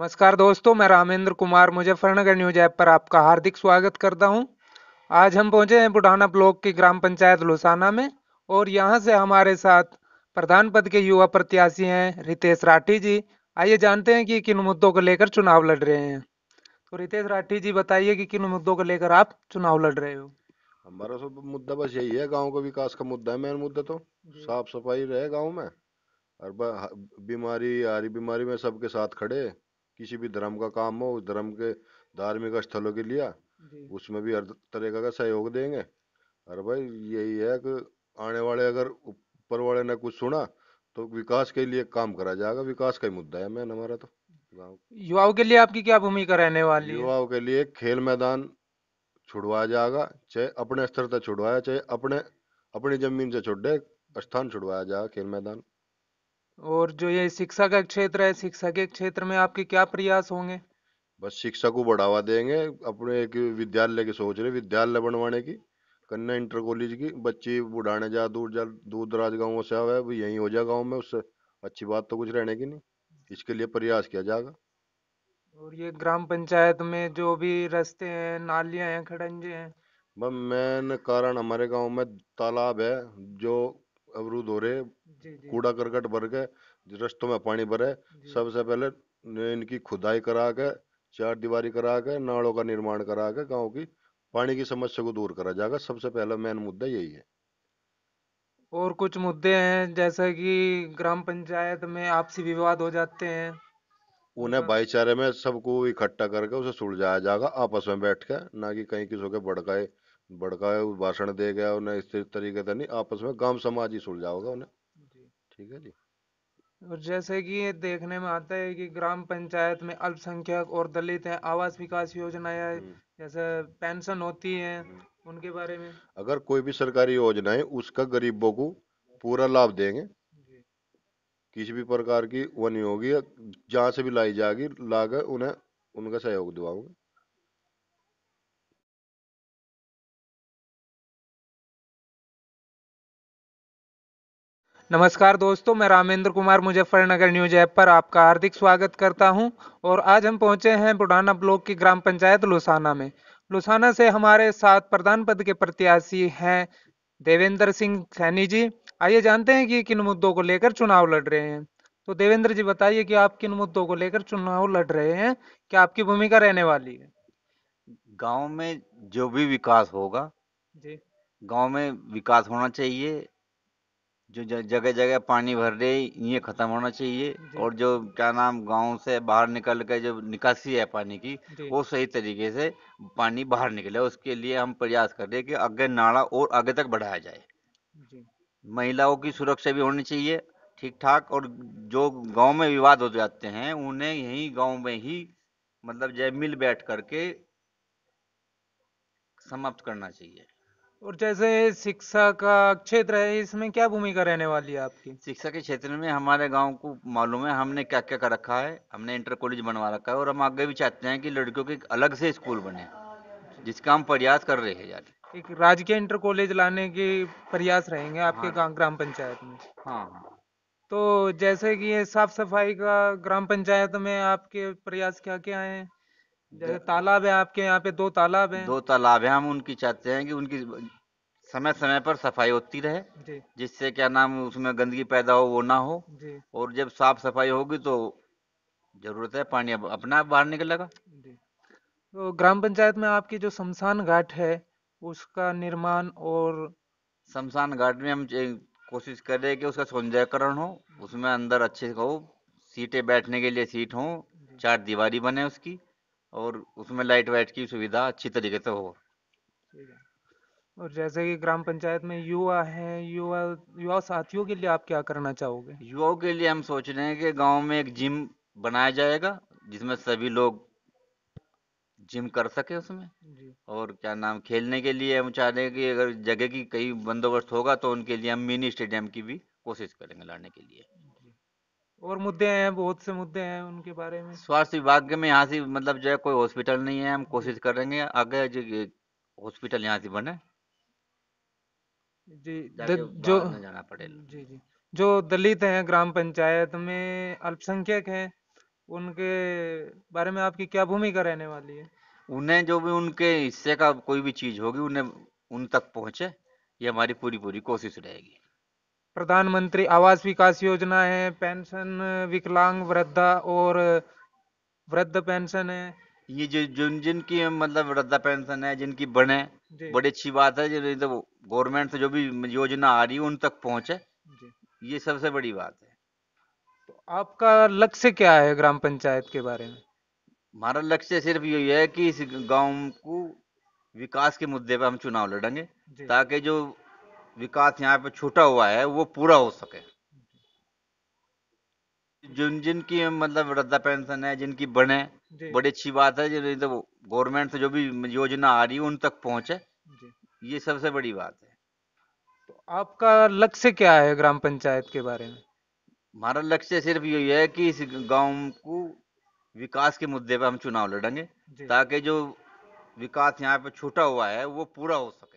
नमस्कार दोस्तों मैं रामेंद्र कुमार मुजफ्फरनगर न्यूज ऐप पर आपका हार्दिक स्वागत करता हूं। आज हम पहुंचे हैं बुढ़ाना ब्लॉक की ग्राम पंचायत लुसाना में और यहां से हमारे साथ प्रधान पद के युवा प्रत्याशी हैं रितेश राठी जी आइए जानते हैं कि किन मुद्दों को लेकर चुनाव लड़ रहे हैं तो रितेश राठी जी बताइए कि किन मुद्दों को लेकर आप चुनाव लड़ रहे हो हमारा सब मुद्दा बस यही है गाँव का विकास का मुद्दा है मेन मुद्दा तो साफ सफाई रहे गाँव में और बीमारी आ रही बीमारी में सबके साथ खड़े किसी भी धर्म का काम हो उस धर्म के धार्मिक स्थलों के लिए उसमें भी हर तरीका का सहयोग देंगे और भाई यही है कि आने वाले अगर ऊपर वाले ने कुछ सुना तो विकास के लिए काम करा जाएगा विकास का ही मुद्दा है मैन हमारा तो युवाओं के लिए आपकी क्या भूमिका रहने वाली युवाओं के लिए खेल मैदान छुड़वाया जाएगा चाहे अपने स्तर तक छुड़वाया चाहे अपने अपनी जमीन से छुट्टे स्थान छुड़वाया जाएगा खेल मैदान और जो ये शिक्षा का क्षेत्र है शिक्षा के क्षेत्र में आपके क्या प्रयास होंगे बस शिक्षा को बढ़ावा देंगे अपने एक विद्यालय की सोच रहे विद्यालय बनवाने की कन्या इंटर कॉलेज की बच्चे बुढ़ाने जा दूर जा दूर दराज गाँव से आवे अब यहीं हो जाए गाँव में उससे अच्छी बात तो कुछ रहने की नहीं इसके लिए प्रयास किया जाएगा और ये ग्राम पंचायत में जो भी रास्ते हैं नालियाँ हैं खड़ंजे हैं मैन मेन कारण हमारे गांव में तालाब है जो अवरुद्ध हो रहे कूड़ा करकट भर के रस्तों में पानी भरे सबसे पहले इनकी खुदाई करा के चार दीवारी करा के नालों का निर्माण करा के गाँव की पानी की समस्या को दूर करा जाएगा सबसे पहला मेन मुद्दा यही है और कुछ मुद्दे हैं जैसे कि ग्राम पंचायत में आपसी विवाद हो जाते हैं उन्हें मतलब भाईचारे में सबको इकट्ठा करके उसे सुलझाया जाएगा आपस में बैठ के ना कि कहीं किसी के भड़काए भड़काए भाषण दे गया उन्हें इस तरीके से नहीं आपस में गांव समाज ही होगा उन्हें ठीक है जी और जैसे कि ये देखने में आता है कि ग्राम पंचायत में अल्पसंख्यक और दलित हैं आवास विकास योजना है हम्म। जैसे पेंशन होती है हम्म। उनके बारे में अगर कोई भी सरकारी योजना है उसका गरीबों को पूरा लाभ देंगे किसी भी प्रकार की वो नहीं होगी जहाँ से भी लाई जाएगी लाकर उन्हें उनका सहयोग दिवाओगे नमस्कार दोस्तों मैं रामेंद्र कुमार मुजफ्फरनगर न्यूज ऐप पर आपका हार्दिक स्वागत करता हूं और आज हम पहुंचे हैं बुढ़ाना ब्लॉक की ग्राम पंचायत लुसाना में लुसाना से हमारे साथ प्रधान पद के प्रत्याशी हैं देवेंद्र सिंह सैनी जी आइए जानते हैं कि किन मुद्दों को लेकर चुनाव लड़ रहे हैं तो देवेंद्र जी बताइए कि आप किन मुद्दों को लेकर चुनाव लड़ रहे हैं क्या आपकी भूमिका रहने वाली है गाँव में जो भी विकास होगा जी गाँव में विकास होना चाहिए जो जगह जगह पानी भर रहे ये ख़त्म होना चाहिए और जो क्या नाम गांव से बाहर निकल के जो निकासी है पानी की वो सही तरीके से पानी बाहर निकले उसके लिए हम प्रयास कर रहे हैं कि आगे नाला और आगे तक बढ़ाया जाए महिलाओं की सुरक्षा भी होनी चाहिए ठीक ठाक और जो गांव में विवाद हो जाते हैं उन्हें यही गांव में ही मतलब जय मिल बैठ करके समाप्त करना चाहिए और जैसे शिक्षा का क्षेत्र है इसमें क्या भूमिका रहने वाली है आपकी शिक्षा के क्षेत्र में हमारे गांव को मालूम है हमने क्या क्या कर रखा है हमने इंटर कॉलेज बनवा रखा है और हम आगे भी चाहते हैं कि लड़कियों के अलग से स्कूल बने जिसका हम प्रयास कर रहे हैं यार एक राजकीय इंटर कॉलेज लाने के प्रयास रहेंगे आपके हाँ। ग्राम पंचायत में हाँ, हाँ तो जैसे कि ये साफ सफाई का ग्राम पंचायत में आपके प्रयास क्या क्या हैं जैसे तालाब है आपके यहाँ पे दो तालाब हैं दो तालाब हैं हम उनकी चाहते हैं कि उनकी समय समय पर सफाई होती रहे जिससे क्या नाम उसमें गंदगी पैदा हो वो ना हो और जब साफ सफाई होगी तो जरूरत है पानी अपना आप बाहर निकलेगा तो ग्राम पंचायत में आपकी जो शमशान घाट है उसका निर्माण और शमशान घाट में हम कोशिश कर रहे हैं कि उसका सौंदर्यकरण हो उसमें अंदर अच्छे हो सीटें बैठने के लिए सीट हो चार दीवारी बने उसकी और उसमें लाइट वाइट की सुविधा अच्छी तरीके से हो और जैसे कि ग्राम पंचायत में युवा है युवा युवा साथियों के लिए आप क्या करना चाहोगे युवाओं के लिए हम सोच रहे हैं कि गांव में एक जिम बनाया जाएगा जिसमें सभी लोग जिम कर सके उसमें और क्या नाम खेलने के लिए हम चाह रहे हैं कि अगर जगह की कहीं बंदोबस्त होगा तो उनके लिए हम मिनी स्टेडियम की भी कोशिश करेंगे लाने के लिए और मुद्दे हैं बहुत से मुद्दे हैं उनके बारे में स्वास्थ्य विभाग में यहाँ से मतलब जो है कोई हॉस्पिटल नहीं है हम कोशिश करेंगे आगे जो हॉस्पिटल यहाँ से बने जी जो जाना पड़े जी जी जो दलित हैं ग्राम पंचायत में अल्पसंख्यक हैं उनके बारे में आपकी क्या भूमिका रहने वाली है उन्हें जो भी उनके हिस्से का कोई भी चीज होगी उन्हें उन तक पहुंचे ये हमारी पूरी पूरी कोशिश रहेगी प्रधानमंत्री आवास विकास योजना है पेंशन विकलांग वृद्धा और वृद्ध पेंशन है ये जो जिन जिनकी मतलब वृद्धा पेंशन है जिनकी बने बड़ी अच्छी बात है जो तो गवर्नमेंट से जो भी योजना आ रही है उन तक पहुंचे ये सबसे बड़ी बात है तो आपका लक्ष्य क्या है ग्राम पंचायत के बारे में हमारा लक्ष्य सिर्फ यही है कि इस गांव को विकास के मुद्दे पर हम चुनाव लड़ेंगे ताकि जो विकास यहाँ पे छूटा हुआ है वो पूरा हो सके जिन जिनकी मतलब वृद्धा पेंशन है जिनकी बने बड़ी अच्छी बात है जिन तो गवर्नमेंट से जो भी योजना आ रही है उन तक पहुंचे ये सबसे बड़ी बात है तो आपका लक्ष्य क्या है ग्राम पंचायत के बारे में हमारा लक्ष्य सिर्फ यही है कि इस गांव को विकास के मुद्दे पर हम चुनाव लड़ेंगे ताकि जो विकास यहाँ पे छूटा हुआ है वो पूरा हो सके